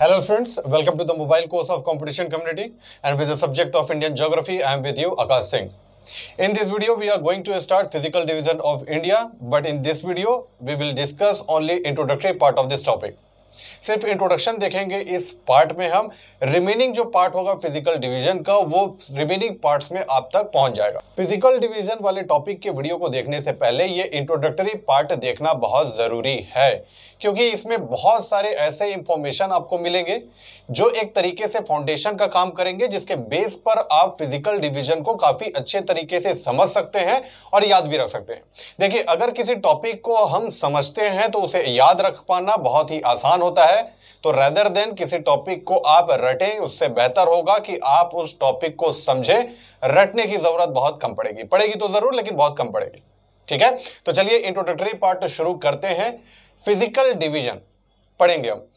Hello students, welcome to the mobile course of competition community and with the subject of Indian geography, I am with you Akash Singh. In this video, we are going to start physical division of India, but in this video, we will discuss only introductory part of this topic. सिर्फ introduction देखेंगे इस part में हम remaining जो part होगा physical division का वो remaining parts में आप तक पहुंच जाएगा फिजिकल डिवीजन वाले टॉपिक के वीडियो को देखने से पहले ये इंट्रोडक्टरी पार्ट देखना बहुत ज़रूरी है क्योंकि इसमें बहुत सारे ऐसे इंफॉर्मेशन आपको मिलेंगे जो एक तरीके से फाउंडेशन का काम करेंगे जिसके बेस पर आप फिजिकल डिवीजन को काफ़ी अच्छे तरीके से समझ सकते हैं और याद भी रख सकते हैं देखिए अगर किसी टॉपिक को हम समझते हैं तो उसे याद रख पाना बहुत ही आसान आसान होता है तो रेदर देन किसी टॉपिक को आप रटें उससे बेहतर होगा कि आप उस टॉपिक को समझें रटने की जरूरत बहुत कम पड़ेगी पड़ेगी तो जरूर लेकिन बहुत कम पड़ेगी ठीक है तो चलिए इंट्रोडक्टरी पार्ट शुरू करते हैं फिजिकल डिवीजन पढ़ेंगे हम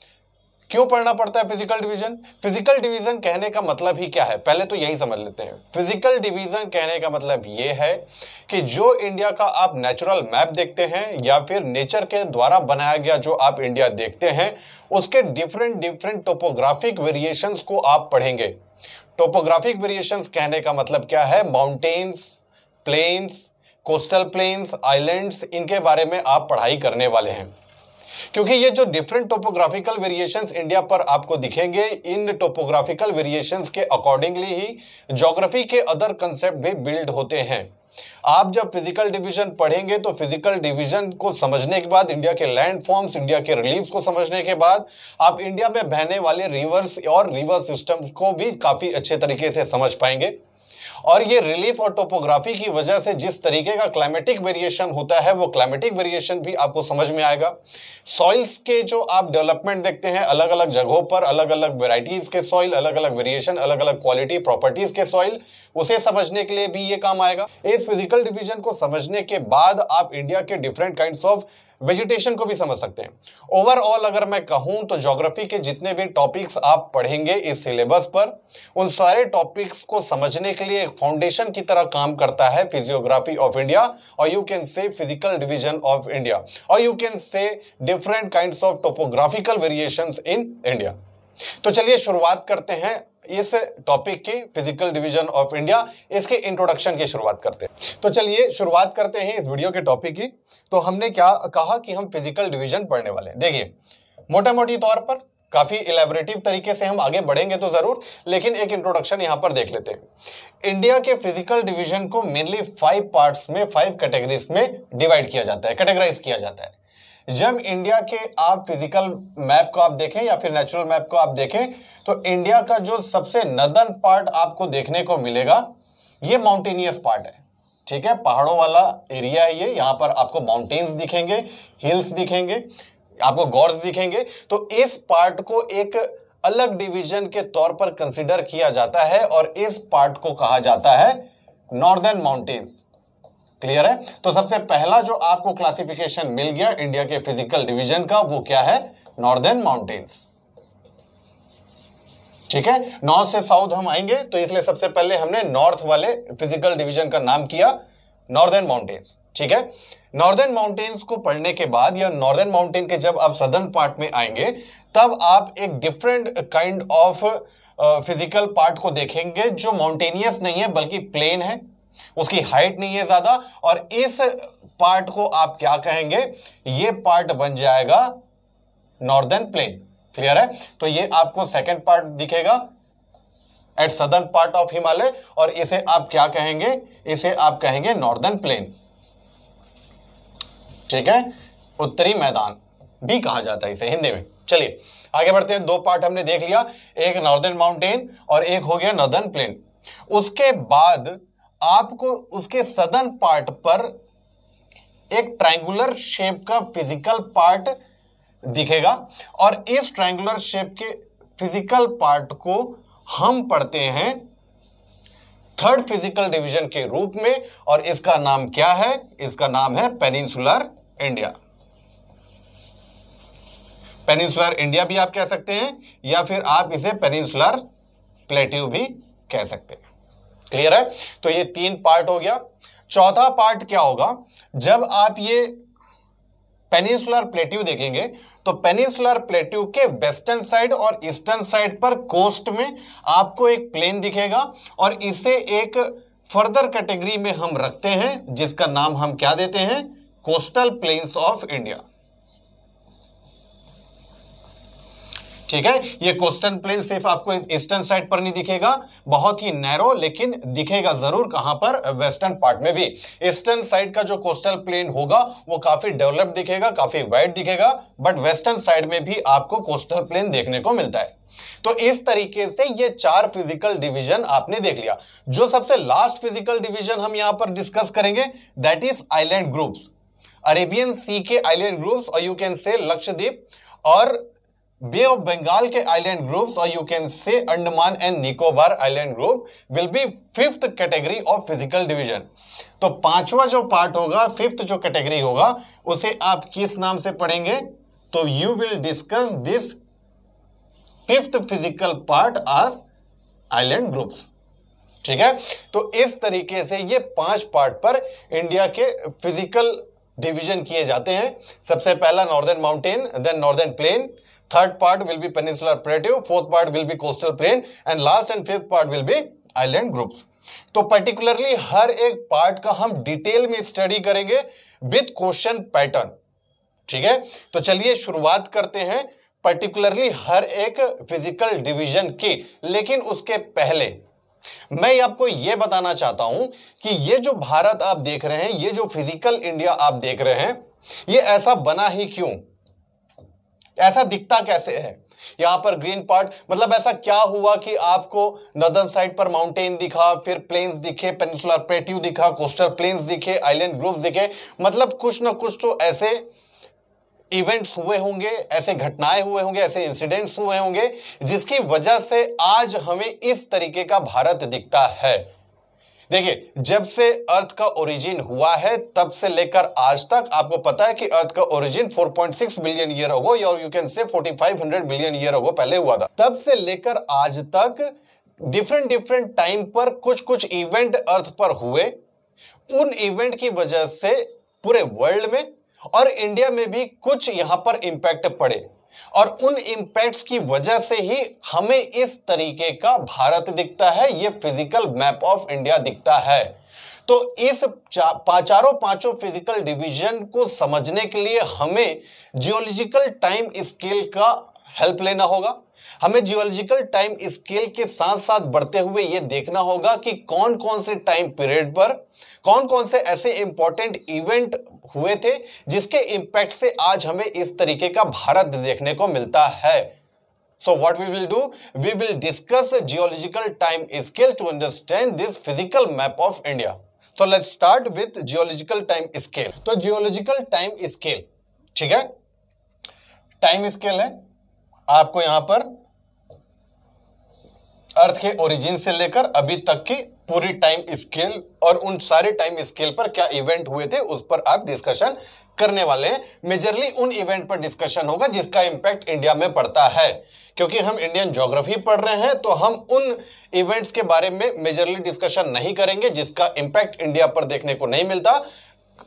क्यों पढ़ना पड़ता है फिजिकल डिवीजन फिजिकल डिवीजन कहने का मतलब ही क्या है पहले तो यही समझ लेते हैं फिजिकल डिवीजन कहने का मतलब ये है कि जो इंडिया का आप नेचुरल मैप देखते हैं या फिर नेचर के द्वारा बनाया गया जो आप इंडिया देखते हैं उसके डिफरेंट डिफरेंट टोपोग्राफिक वेरिएशन को आप पढ़ेंगे टोपोग्राफिक वेरिएशन कहने का मतलब क्या है mountains plains coastal plains islands इनके बारे में आप पढ़ाई करने वाले हैं क्योंकि ये जो डिफरेंट टोपोग्राफिकल वेरिएशंस इंडिया पर आपको दिखेंगे इन टोपोग्राफिकल वेरिएशंस के अकॉर्डिंगली ही जोग्राफी के अदर कंसेप्ट भी बिल्ड होते हैं आप जब फिजिकल डिवीजन पढ़ेंगे तो फिजिकल डिवीजन को समझने के बाद इंडिया के लैंड फॉर्म्स इंडिया के रिलीफ को समझने के बाद आप इंडिया में बहने वाले रिवर्स और रिवर सिस्टम्स को भी काफ़ी अच्छे तरीके से समझ पाएंगे और ये रिलीफ और टोपोग्राफी की वजह से जिस तरीके का क्लाइमेटिक वेरिएशन होता है वो क्लाइमेटिक वेरिएशन भी आपको समझ में आएगा सॉइल्स के जो आप डेवलपमेंट देखते हैं अलग अलग जगहों पर अलग अलग वेराइटीज़ के सॉइल अलग अलग वेरिएशन अलग अलग क्वालिटी प्रॉपर्टीज़ के सॉइल उसे समझने के लिए भी ये काम आएगा इस फिजिकल डिवीजन को समझने के बाद आप इंडिया के डिफरेंट काइंड ऑफ वेजिटेशन को भी समझ सकते हैं ओवरऑल अगर मैं कहूं तो जोग्राफी के जितने भी टॉपिक्स आप पढ़ेंगे इस सिलेबस पर उन सारे टॉपिक्स को समझने के लिए एक फाउंडेशन की तरह काम करता है फिजियोग्राफी ऑफ इंडिया और you can say physical division of India और you can say different kind of topographical variation in India तो चलिए शुरुआत करते हैं इस टॉपिक की फिजिकल डिवीजन ऑफ इंडिया इसके इंट्रोडक्शन की शुरुआत करते हैं तो चलिए शुरुआत करते हैं इस वीडियो के टॉपिक की तो हमने क्या कहा कि हम फिजिकल डिवीजन पढ़ने वाले हैं देखिए मोटा मोटी तौर पर काफ़ी इलेबरेटिव तरीके से हम आगे बढ़ेंगे तो ज़रूर लेकिन एक इंट्रोडक्शन यहां पर देख लेते हैं इंडिया के फिजिकल डिवीजन को मेनली फाइव पार्ट्स में फाइव कैटेगरीज में डिवाइड किया जाता है कैटेगराइज किया जाता है जब इंडिया के आप फिजिकल मैप को आप देखें या फिर नेचुरल मैप को आप देखें तो इंडिया का जो सबसे नदन पार्ट आपको देखने को मिलेगा ये माउंटेनियस पार्ट है ठीक है पहाड़ों वाला एरिया है ये यहाँ पर आपको माउंटेन्स दिखेंगे हिल्स दिखेंगे आपको गॉड्स दिखेंगे तो इस पार्ट को एक अलग डिवीजन के तौर पर कंसिडर किया जाता है और इस पार्ट को कहा जाता है नॉर्दर्न माउंटेन्स क्लियर है तो सबसे पहला जो आपको क्लासिफिकेशन मिल गया इंडिया के फिजिकल डिवीजन का वो क्या है नॉर्दर्न माउंटेन्स ठीक है नॉर्थ से साउथ हम आएंगे तो इसलिए सबसे पहले हमने नॉर्थ वाले फिजिकल डिवीजन का नाम किया नॉर्दर्न माउंटेन्स ठीक है नॉर्दर्न माउंटेन्स को पढ़ने के बाद या नॉर्दर्न माउंटेन के जब आप सदर्न पार्ट में आएंगे तब आप एक different kind of physical part को देखेंगे जो माउंटेनियस नहीं है बल्कि प्लेन है उसकी हाइट नहीं है ज़्यादा और इस पार्ट को आप क्या कहेंगे ये पार्ट बन जाएगा नॉर्दर्न प्लेन क्लियर है तो ये आपको सेकंड पार्ट दिखेगा at southern part of Himalaya और इसे आप क्या कहेंगे इसे आप कहेंगे नॉर्दर्न प्लेन ठीक है उत्तरी मैदान भी कहा जाता है इसे हिंदी में चलिए आगे बढ़ते हैं दो पार्ट हमने देख लिया एक नॉर्दर्न माउंटेन और एक हो गया नॉर्दर्न प्लेन उसके बाद आपको उसके सदन पार्ट पर एक ट्रायंगुलर शेप का फिजिकल पार्ट दिखेगा और इस ट्रायंगुलर शेप के फिजिकल पार्ट को हम पढ़ते हैं थर्ड फिजिकल डिवीजन के रूप में और इसका नाम क्या है इसका नाम है पेनिनसुलर इंडिया पेनिनसुलर इंडिया भी आप कह सकते हैं या फिर आप इसे पेनिनसुलर प्लेट्यू भी कह सकते हैं क्लियर है तो ये तीन पार्ट हो गया चौथा पार्ट क्या होगा जब आप ये पेनिसुलर प्लेट्यू देखेंगे तो पेनिसुलर प्लेट्यू के वेस्टर्न साइड और ईस्टर्न साइड पर कोस्ट में आपको एक प्लेन दिखेगा और इसे एक फर्दर कैटेगरी में हम रखते हैं जिसका नाम हम क्या देते हैं कोस्टल प्लेन्स ऑफ इंडिया ठीक है ये कोस्टन प्लेन सिर्फ आपको ईस्टर्न साइड पर नहीं दिखेगा बहुत ही नैरो लेकिन दिखेगा जरूर कहां पर वेस्टर्न पार्ट में भी ईस्टर्न साइड का जो कोस्टल प्लेन होगा वो काफी डेवलप दिखेगा काफी वाइड दिखेगा बट वेस्टर्न साइड में भी आपको कोस्टल प्लेन देखने को मिलता है तो इस तरीके से ये चार फिजिकल डिवीजन आपने देख लिया जो सबसे लास्ट फिजिकल डिवीजन हम यहां पर डिस्कस करेंगे that is island groups Arabian sea के आइलैंड ग्रुप्स और यू कैन से लक्षद्वीप और बे ऑफ बंगाल के आइलैंड ग्रुप्स और you can say Andaman and Nicobar island group will be fifth category of physical division तो पांचवा जो पार्ट होगा फिफ्थ जो कैटेगरी होगा उसे आप किस नाम से पढ़ेंगे तो you will discuss this fifth physical part आज आइलैंड ग्रुप्स ठीक है तो इस तरीके से ये पांच पार्ट पर इंडिया के फिजिकल डिवीजन किए जाते हैं सबसे पहला northern mountain then northern plain Third part will be peninsular plateau, fourth part will be coastal plain and last and fifth part will be island groups तो पर्टिकुलरली हर एक पार्ट का हम डिटेल में स्टडी करेंगे विद क्वेश्चन पैटर्न ठीक है तो चलिए शुरुआत करते हैं पर्टिकुलरली हर एक फिजिकल डिवीजन की लेकिन उसके पहले मैं आपको यह बताना चाहता हूं कि ये जो भारत आप देख रहे हैं ये जो फिजिकल इंडिया आप देख रहे हैं ये ऐसा बना ही क्यों ऐसा दिखता कैसे है यहां पर ग्रीन पार्ट मतलब ऐसा क्या हुआ कि आपको नदर्न साइड पर माउंटेन दिखा फिर प्लेन्स दिखे पेनिसुलर प्लेट्यू दिखा कोस्टल प्लेन्स दिखे आइलैंड ग्रुप दिखे मतलब कुछ ना कुछ तो ऐसे इवेंट्स हुए होंगे ऐसे घटनाएं हुए होंगे ऐसे इंसिडेंट्स हुए होंगे जिसकी वजह से आज हमें इस तरीके का भारत दिखता है देखिए जब से अर्थ का ओरिजिन हुआ है तब से लेकर आज तक आपको पता है कि अर्थ का ओरिजिन 4.6 बिलियन ईयर होगा या यू कैन से 4500 मिलियन ईयर होगा पहले हुआ था तब से लेकर आज तक डिफरेंट डिफरेंट टाइम पर कुछ कुछ इवेंट अर्थ पर हुए उन इवेंट की वजह से पूरे वर्ल्ड में और इंडिया में भी कुछ यहां पर इंपैक्ट पड़े और उन इम्पैक्ट्स की वजह से ही हमें इस तरीके का भारत दिखता है ये फिजिकल मैप ऑफ इंडिया दिखता है तो इस चारों पांचों फिजिकल डिवीजन को समझने के लिए हमें जियोलॉजिकल टाइम स्केल का हेल्प लेना होगा हमें जियोलॉजिकल टाइम स्केल के साथ साथ बढ़ते हुए यह देखना होगा कि कौन कौन से टाइम पीरियड पर कौन कौन से ऐसे इंपॉर्टेंट इवेंट हुए थे जिसके इंपैक्ट से आज हमें इस तरीके का भारत देखने को मिलता है so what we will do we will discuss geological time scale to understand this physical map of India so let start with geological time scale तो जियोलॉजिकल टाइम स्केल ठीक है टाइम स्केल है आपको यहां पर अर्थ के ओरिजिन से लेकर अभी तक की पूरी टाइम स्केल और उन सारे टाइम स्केल पर क्या इवेंट हुए थे उस पर आप डिस्कशन करने वाले हैं मेजरली उन इवेंट पर डिस्कशन होगा जिसका इम्पैक्ट इंडिया में पड़ता है क्योंकि हम इंडियन ज्योग्राफी पढ़ रहे हैं तो हम उन इवेंट्स के बारे में मेजरली डिस्कशन नहीं करेंगे जिसका इम्पैक्ट इंडिया पर देखने को नहीं मिलता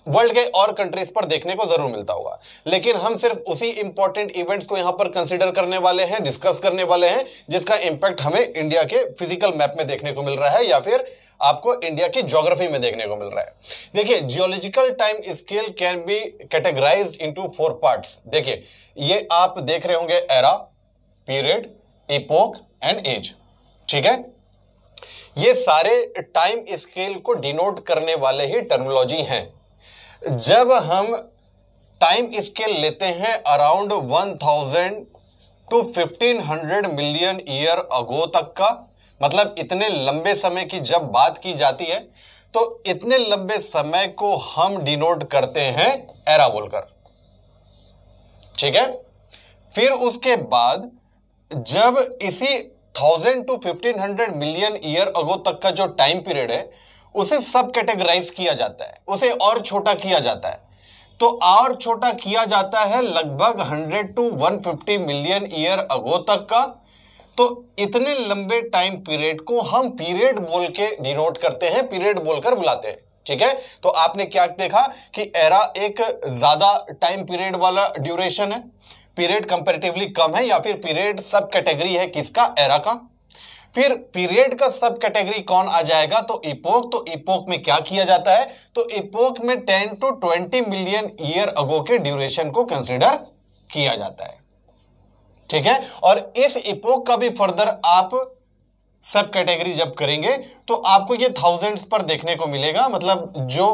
वर्ल्ड के और कंट्रीज पर देखने को जरूर मिलता होगा लेकिन हम सिर्फ उसी इंपॉर्टेंट इवेंट्स को यहां पर कंसिडर करने वाले हैं डिस्कस करने वाले हैं जिसका इंपैक्ट हमें इंडिया के फिजिकल मैप में देखने को मिल रहा है या फिर आपको इंडिया की ज्योग्राफी में देखने को मिल रहा है देखिए geological time scale can be categorise into four part देखिए ये आप देख रहे होंगे era period epoch and age ठीक है ये सारे टाइम स्केल को डिनोट करने वाले ही टर्मोलॉजी हैं जब हम टाइम स्केल लेते हैं around one thousand to fifteen hundred million year ago तक का मतलब इतने लंबे समय की जब बात की जाती है तो इतने लंबे समय को हम डिनोट करते हैं एरा बोलकर ठीक है फिर उसके बाद जब इसी thousand to fifteen hundred million year ago तक का जो टाइम पीरियड है उसे सब कैटेगराइज किया जाता है उसे और छोटा किया जाता है तो और छोटा किया जाता है लगभग 100 टू 150 मिलियन ईयर अगो तक का तो इतने लंबे टाइम पीरियड को हम पीरियड बोल के डिनोट करते हैं पीरियड बोलकर बुलाते हैं ठीक है तो आपने क्या देखा कि एरा एक ज्यादा टाइम पीरियड वाला ड्यूरेशन है पीरियड कंपेरेटिवली कम है या फिर पीरियड सब कैटेगरी है किसका एरा का फिर पीरियड का सब कैटेगरी कौन आ जाएगा तो इपोक तो इपोक में क्या किया जाता है तो इपोक में ten to twenty million year ago के ड्यूरेशन को कंसिडर किया जाता है ठीक है और इस इपोक का भी फर्दर आप सब कैटेगरी जब करेंगे तो आपको ये थाउजेंड्स पर देखने को मिलेगा मतलब जो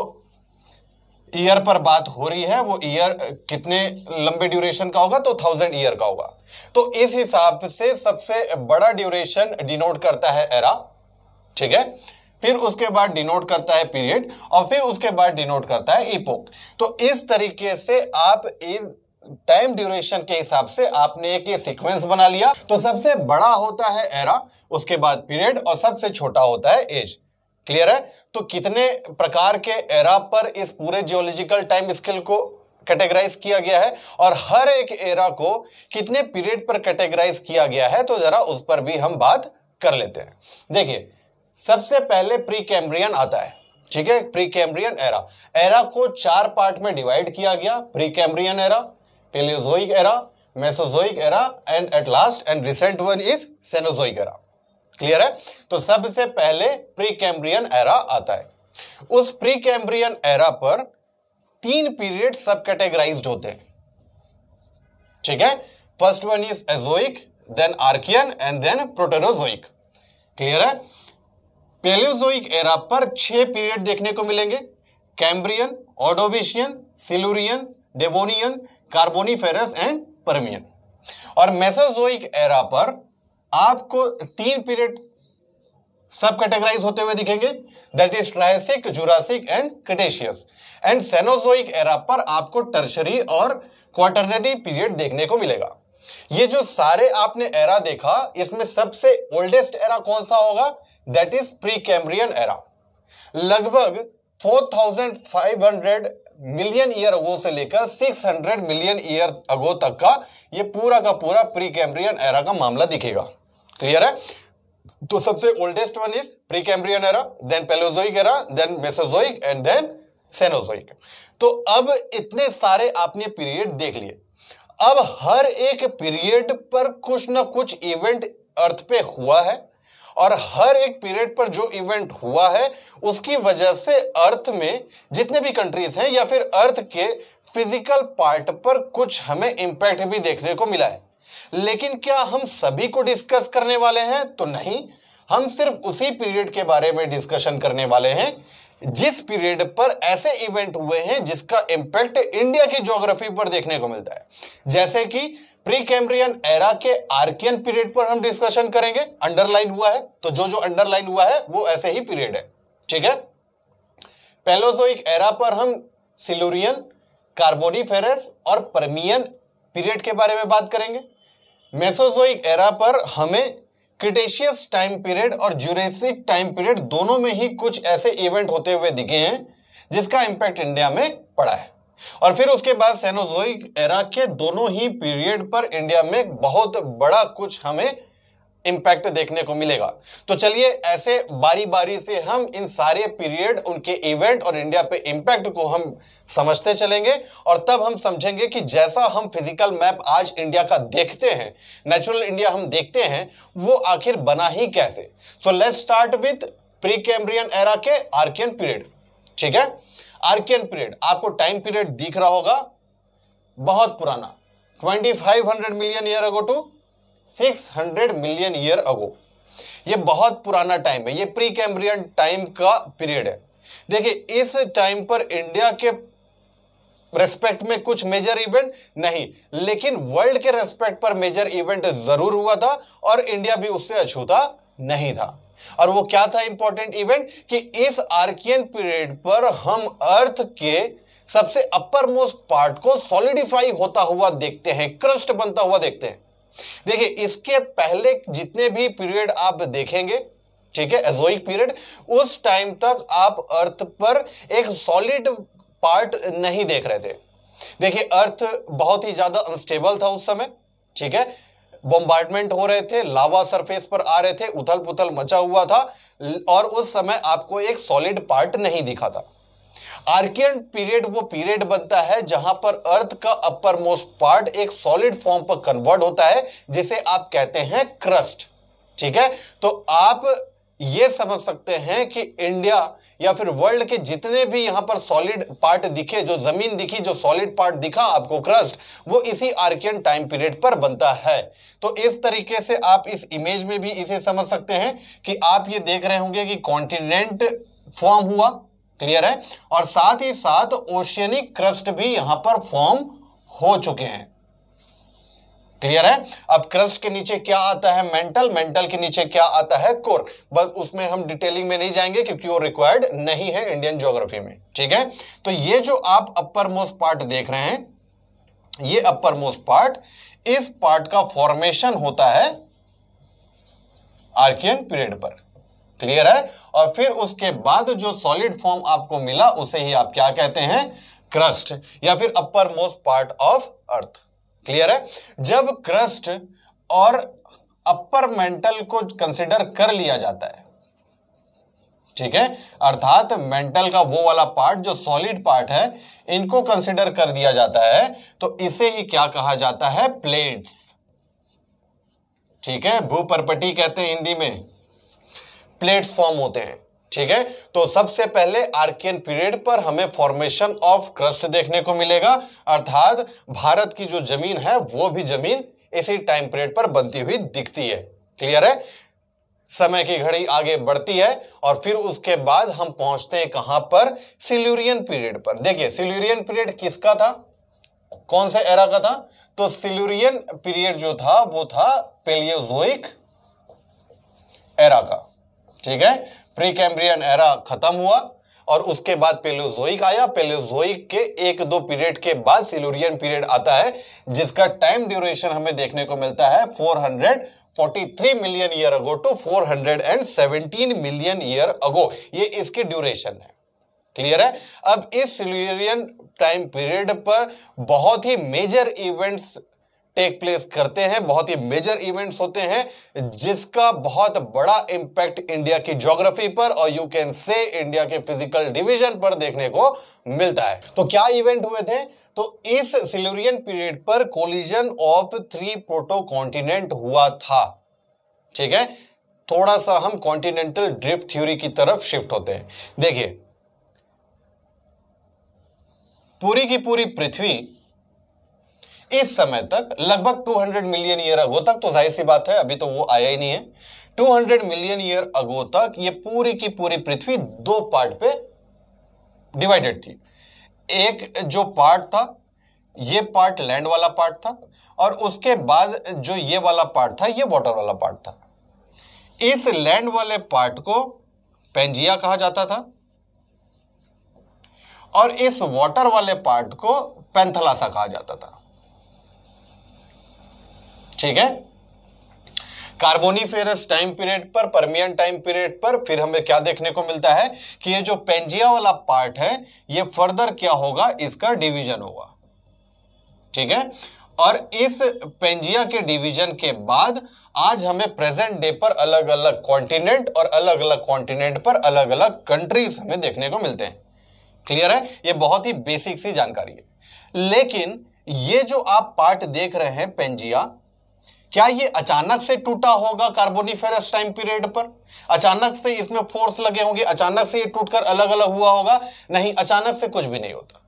ईयर पर बात हो रही है वो ईयर कितने लंबे ड्यूरेशन का होगा तो थाउजेंड ईयर का होगा तो इस हिसाब से सबसे बड़ा ड्यूरेशन डिनोट करता है एरा ठीक है फिर उसके बाद डिनोट करता है पीरियड और फिर उसके बाद डिनोट करता है ईपोक तो इस तरीके से आप इस टाइम ड्यूरेशन के हिसाब से आपने एक ये सीक्वेंस बना लिया तो सबसे बड़ा होता है एरा उसके बाद पीरियड और सबसे छोटा होता है एज क्लियर है तो कितने प्रकार के एरा पर इस पूरे जियोलॉजिकल टाइम स्केल को कैटेगराइज किया गया है और हर एक एरा को कितने पीरियड पर कैटेगराइज किया गया है तो जरा उस पर भी हम बात कर लेते हैं देखिए सबसे पहले प्री कैम्ब्रियन आता है ठीक है प्री कैम्ब्रियन एरा एरा को चार पार्ट में डिवाइड किया गया pre Cambrian era Palaeozoic era Mesozoic era and at last and recent one is Cenozoic era clear है तो सबसे पहले प्री कैम्ब्रियन एरा आता है उस प्री कैम्ब्रियन एरा पर तीन पीरियड सब कैटेगराइज होते हैं ठीक है first one is Azoic then Archaean and then Proterozoic clear है पेलियोजोइक एरा पर छह पीरियड देखने को मिलेंगे Cambrian Ordovician Silurian Devonian Carboniferous and Permian और मेसोजोइक एरा पर आपको तीन पीरियड सब कैटेगराइज होते हुए दिखेंगे that is Triassic Jurassic and Cretaceous and Cenozoic era पर आपको टर्शरी और क्वार्टरनरी पीरियड देखने को मिलेगा ये जो सारे आपने एरा देखा इसमें सबसे ओल्डेस्ट एरा कौन सा होगा that is pre Cambrian era लगभग 4500 मिलियन ईयर अगो से लेकर 600 मिलियन ईयर अगो तक का ये पूरा का पूरा प्री कैम्ब्रियन एरा का मामला दिखेगा क्लियर है तो सबसे oldest one is pre Cambrian era then Palaeozoic era then Mesozoic and then Cenozoic तो अब इतने सारे आपने पीरियड देख लिए अब हर एक पीरियड पर कुछ ना कुछ इवेंट अर्थ पे हुआ है और हर एक पीरियड पर जो इवेंट हुआ है उसकी वजह से अर्थ में जितने भी कंट्रीज हैं या फिर अर्थ के फिजिकल पार्ट पर कुछ हमें इंपैक्ट भी देखने को मिला है लेकिन क्या हम सभी को डिस्कस करने वाले हैं तो नहीं हम सिर्फ उसी पीरियड के बारे में डिस्कशन करने वाले हैं जिस पीरियड पर ऐसे इवेंट हुए हैं जिसका इंपैक्ट इंडिया की ज्योग्राफी पर देखने को मिलता है जैसे कि प्री कैम्ब्रियन एरा के आर्कियन पीरियड पर हम डिस्कशन करेंगे अंडरलाइन हुआ है तो जो जो अंडरलाइन हुआ है वो ऐसे ही पीरियड है ठीक है पेलोजोइक एरा पर हम सिलोरियन कार्बोनी और परमियन पीरियड के बारे में बात करेंगे मेसोजोइक एरा पर हमें क्रिटेशियस टाइम पीरियड और जूरेसिक टाइम पीरियड दोनों में ही कुछ ऐसे इवेंट होते हुए दिखे हैं जिसका इम्पैक्ट इंडिया में पड़ा है और फिर उसके बाद सेनोजोइक एरा के दोनों ही पीरियड पर इंडिया में बहुत बड़ा कुछ हमें इम्पैक्ट देखने को मिलेगा तो चलिए ऐसे बारी बारी से हम इन सारे पीरियड उनके इवेंट और इंडिया पे इम्पैक्ट को हम समझते चलेंगे और तब हम समझेंगे कि जैसा हम फिजिकल मैप आज इंडिया का देखते हैं नेचुरल इंडिया हम देखते हैं वो आखिर बना ही कैसे so let's start with pre Cambrian era के आर्कियन पीरियड ठीक है आर्कियन पीरियड आपको टाइम पीरियड दिख रहा होगा बहुत पुराना hundred million year ago to 600 million year ago ये बहुत पुराना टाइम है ये प्री कैम्ब्रियन टाइम का पीरियड है देखिए इस टाइम पर इंडिया के रेस्पेक्ट में कुछ मेजर इवेंट नहीं लेकिन वर्ल्ड के रेस्पेक्ट पर मेजर इवेंट जरूर हुआ था और इंडिया भी उससे अछूता नहीं था और वो क्या था इंपॉर्टेंट इवेंट कि इस आर्कियन पीरियड पर हम अर्थ के सबसे अपर मोस्ट पार्ट को सॉलिडिफाई होता हुआ देखते हैं क्रस्ट बनता हुआ देखते हैं देखिए इसके पहले जितने भी पीरियड आप देखेंगे ठीक है एजोइक पीरियड उस टाइम तक आप अर्थ पर एक सॉलिड पार्ट नहीं देख रहे थे देखिए अर्थ बहुत ही ज्यादा अनस्टेबल था उस समय ठीक है बॉम्बार्डमेंट हो रहे थे लावा सरफेस पर आ रहे थे उथल पुथल मचा हुआ था और उस समय आपको एक सॉलिड पार्ट नहीं दिखा था आर्कियन पीरियड वो पीरियड बनता है जहां पर अर्थ का अपर मोस्ट पार्ट एक सॉलिड फॉर्म पर कन्वर्ट होता है जिसे आप कहते हैं क्रस्ट ठीक है तो आप ये समझ सकते हैं कि इंडिया या फिर वर्ल्ड के जितने भी यहां पर सॉलिड पार्ट दिखे जो जमीन दिखी जो सॉलिड पार्ट दिखा आपको क्रस्ट वो इसी आर्कियन टाइम पीरियड पर बनता है तो इस तरीके से आप इस इमेज में भी इसे समझ सकते हैं कि आप ये देख रहे होंगे कि कॉन्टिनेंट फॉर्म हुआ क्लियर है और साथ ही साथ ओशियनिक क्रस्ट भी यहां पर फॉर्म हो चुके हैं क्लियर है अब क्रस्ट के नीचे क्या आता है मेंटल मेंटल के नीचे क्या आता है कोर बस उसमें हम डिटेलिंग में नहीं जाएंगे क्योंकि वो रिक्वायर्ड नहीं है इंडियन ज्योग्राफी में ठीक है तो ये जो आप अपर मोस्ट पार्ट देख रहे हैं ये अपर मोस्ट पार्ट इस पार्ट का फॉर्मेशन होता है आर्कियन पीरियड पर क्लियर है और फिर उसके बाद जो सॉलिड फॉर्म आपको मिला उसे ही आप क्या कहते हैं क्रस्ट या फिर uppermost part of earth clear है जब क्रस्ट और अपर मेंटल को कंसिडर कर लिया जाता है ठीक है अर्थात मेंटल का वो वाला पार्ट जो सॉलिड पार्ट है इनको कंसिडर कर दिया जाता है तो इसे ही क्या कहा जाता है प्लेट्स ठीक है भूपरपटी कहते हैं हिंदी में प्लेट्स फॉर्म होते हैं ठीक है तो सबसे पहले आर्कियन पीरियड पर हमें फॉर्मेशन ऑफ क्रस्ट देखने को मिलेगा अर्थात भारत की जो जमीन है वो भी जमीन इसी टाइम पीरियड पर बनती हुई दिखती है क्लियर है समय की घड़ी आगे बढ़ती है और फिर उसके बाद हम पहुंचते हैं कहां पर सिल्यूरियन पीरियड पर देखिए सिल्यूरियन पीरियड किसका था कौन से एरा का था तो सिल्यूरियन पीरियड जो था वो था पेलियोजोइक एरा का ठीक है प्री कैम्ब्रियन एरा खत्म हुआ और उसके बाद पेलोजोइक आया पेलोजोइक के एक दो पीरियड के बाद सिलोरियन पीरियड आता है जिसका टाइम ड्यूरेशन हमें देखने को मिलता है 443 million year ago to 417 million year ago ये इसकी ड्यूरेशन है क्लियर है अब इस सिलोरियन टाइम पीरियड पर बहुत ही मेजर इवेंट्स टेक प्लेस करते हैं बहुत ही मेजर इवेंट्स होते हैं जिसका बहुत बड़ा इंपैक्ट इंडिया की ज्योग्राफी पर और यू कैन से इंडिया के फिजिकल डिवीजन पर देखने को मिलता है तो क्या इवेंट हुए थे तो इस सिल्यूरियन पीरियड पर collision of three proto continent हुआ था ठीक है थोड़ा सा हम कॉन्टिनेंटल ड्रिफ्ट थ्योरी की तरफ शिफ्ट होते हैं देखिए पूरी की पूरी पृथ्वी इस समय तक लगभग 200 मिलियन ईयर अगो तक तो जाहिर सी बात है अभी तो वो आया ही नहीं है 200 मिलियन ईयर अगो तक ये पूरी की पूरी पृथ्वी दो पार्ट पे डिवाइडेड थी एक जो पार्ट था ये पार्ट लैंड वाला पार्ट था और उसके बाद जो ये वाला पार्ट था ये वाटर वाला पार्ट था इस लैंड वाले पार्ट को पेंजिया कहा जाता था और इस वाटर वाले पार्ट को पेंथलासा कहा जाता था ठीक है कार्बोनिफेरस टाइम पीरियड पर परमियन टाइम पीरियड पर फिर हमें क्या देखने को मिलता है कि ये जो पेंजिया वाला पार्ट है ये फर्दर क्या होगा इसका डिवीजन होगा ठीक है और इस पेंजिया के डिवीजन के बाद आज हमें प्रेजेंट डे पर अलग अलग कॉन्टिनेंट और अलग अलग कॉन्टिनेंट पर अलग अलग कंट्रीज हमें देखने को मिलते हैं क्लियर है ये बहुत ही बेसिक सी जानकारी है लेकिन ये जो आप पार्ट देख रहे हैं पेंजिया क्या ये अचानक से टूटा होगा कार्बोनिफेरस टाइम पीरियड पर अचानक से इसमें फोर्स लगे होंगे अचानक से ये टूटकर अलग अलग हुआ होगा नहीं अचानक से कुछ भी नहीं होता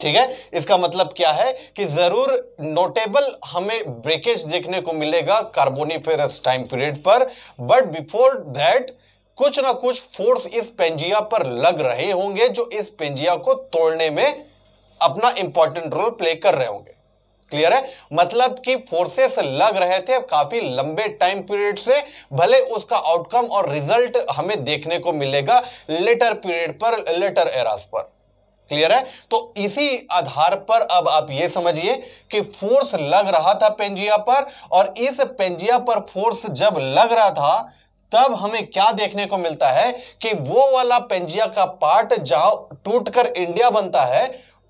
ठीक है इसका मतलब क्या है कि जरूर नोटेबल हमें ब्रेकेज देखने को मिलेगा कार्बोनिफेरस टाइम पीरियड पर बट बिफोर दैट कुछ ना कुछ फोर्स इस पेंजिया पर लग रहे होंगे जो इस पेंजिया को तोड़ने में अपना इंपॉर्टेंट रोल प्ले कर रहे होंगे क्लियर है मतलब कि फोर्सेस लग रहे थे काफी लंबे टाइम पीरियड से भले उसका आउटकम और रिजल्ट हमें देखने को मिलेगा लेटर पीरियड पर लेटर एरास पर क्लियर है तो इसी आधार पर अब आप यह समझिए कि फोर्स लग रहा था पेंजिया पर और इस पेंजिया पर फोर्स जब लग रहा था तब हमें क्या देखने को मिलता है कि वो वाला पेंजिया का पार्ट जहां टूटकर इंडिया बनता है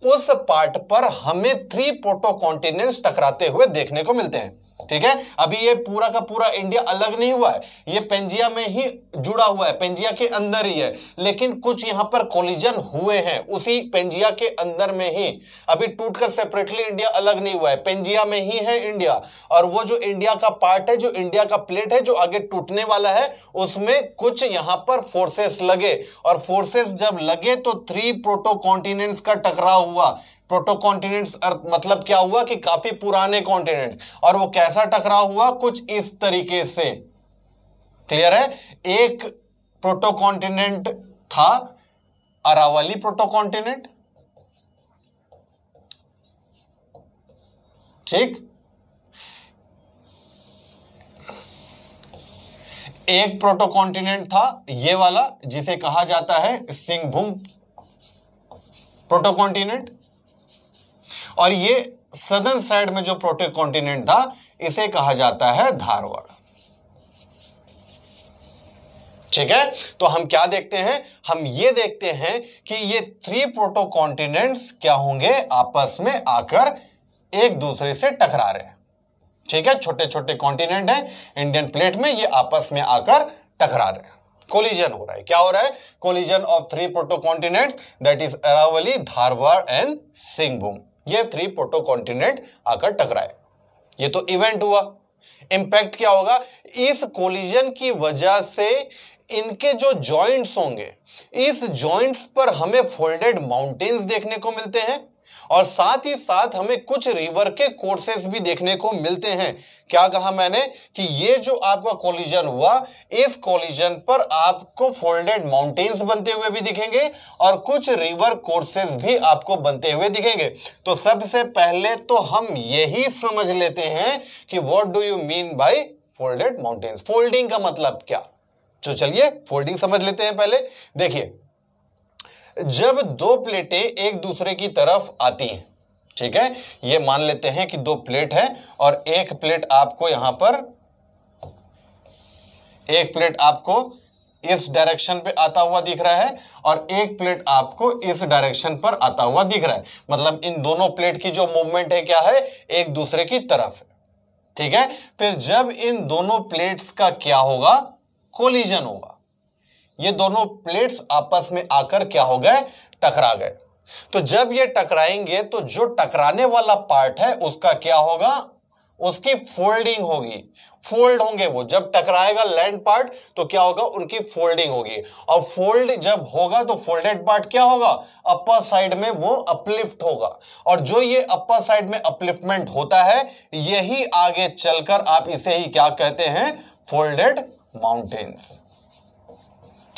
उस पार्ट पर हमें थ्री पोटो कॉन्टिनेंट्स टकराते हुए देखने को मिलते हैं ठीक है अभी ये पूरा का पूरा इंडिया अलग नहीं हुआ है ये पेंजिया में ही जुड़ा हुआ है पेंजिया के अंदर ही है लेकिन कुछ यहां पर कोलिजन हुए हैं उसी पेंजिया के अंदर में ही अभी टूटकर सेपरेटली इंडिया अलग नहीं हुआ है पेंजिया में ही है इंडिया और वो जो इंडिया का पार्ट है जो इंडिया का प्लेट है जो आगे टूटने वाला है उसमें कुछ यहां पर फोर्सेस लगे और फोर्सेस जब लगे तो थ्री प्रोटो कॉन्टिनेंट्स का टकराव हुआ प्रोटो कॉन्टिनेंट्स मतलब क्या हुआ कि काफी पुराने कॉन्टिनेंट्स और वो कैसा टकराव हुआ कुछ इस तरीके से क्लियर है एक प्रोटो कॉन्टिनेंट था अरावली प्रोटो कॉन्टिनेंट ठीक एक प्रोटो कॉन्टिनेंट था ये वाला जिसे कहा जाता है सिंहभूम प्रोटो कॉन्टिनेंट और ये सदर्न साइड में जो प्रोटो कॉन्टिनेंट था इसे कहा जाता है धारवाड़ ठीक है तो हम क्या देखते हैं हम ये देखते हैं कि ये थ्री प्रोटो कॉन्टिनेंट्स क्या होंगे आपस में आकर एक दूसरे से टकरा रहे हैं ठीक है छोटे छोटे कॉन्टिनेंट हैं इंडियन प्लेट में ये आपस में आकर टकरा रहे हैं कोलिजन हो रहा है क्या हो रहा है collision of three proto continent that is Aravalli Dharwar and Singhbhum ये थ्री प्रोटो कॉन्टिनेंट आकर टकराए ये तो इवेंट हुआ इंपैक्ट क्या होगा इस कोलिजन की वजह से इनके जो जॉइंट्स होंगे इस जॉइंट्स पर हमें फोल्डेड माउंटेन्स देखने को मिलते हैं और साथ ही साथ हमें कुछ रिवर के कोर्सेस भी देखने को मिलते हैं क्या कहा मैंने कि ये जो आपका कॉलिजन हुआ इस कॉलिजन पर आपको फोल्डेड माउंटेन्स बनते हुए भी दिखेंगे और कुछ रिवर कोर्सेस भी आपको बनते हुए दिखेंगे तो सबसे पहले तो हम यही समझ लेते हैं कि what do you mean by folded mountains folding का मतलब क्या तो चलिए फोल्डिंग समझ लेते हैं पहले देखिए जब दो प्लेटें एक दूसरे की तरफ आती हैं ठीक है ये मान लेते हैं कि दो प्लेट है और एक प्लेट आपको यहां पर एक प्लेट आपको इस डायरेक्शन पे आता हुआ दिख रहा है और एक प्लेट आपको इस डायरेक्शन पर आता हुआ दिख रहा है मतलब इन दोनों प्लेट की जो मूवमेंट है क्या है एक दूसरे की तरफ है ठीक है फिर जब इन दोनों प्लेट्स का क्या होगा कोलिजन होगा ये दोनों प्लेट्स आपस में आकर क्या हो गए टकरा गए तो जब ये टकराएंगे तो जो टकराने वाला पार्ट है उसका क्या होगा उसकी फोल्डिंग होगी फोल्ड होंगे वो जब टकराएगा लैंड पार्ट तो क्या होगा उनकी फोल्डिंग होगी और फोल्ड जब होगा तो फोल्डेड पार्ट क्या होगा अपर साइड में वो अपलिफ्ट होगा और जो ये अपर साइड में अपलिफ्टमेंट होता है यही आगे चलकर आप इसे ही क्या कहते हैं फोल्डेड माउंटेन्स